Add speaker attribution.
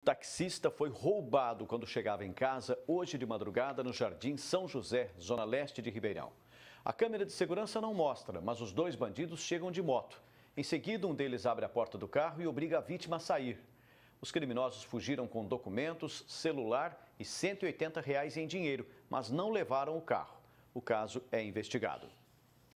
Speaker 1: O taxista foi roubado quando chegava em casa hoje de madrugada no Jardim São José, zona leste de Ribeirão. A câmera de segurança não mostra, mas os dois bandidos chegam de moto. Em seguida, um deles abre a porta do carro e obriga a vítima a sair. Os criminosos fugiram com documentos, celular e R$ 180 reais em dinheiro, mas não levaram o carro. O caso é investigado.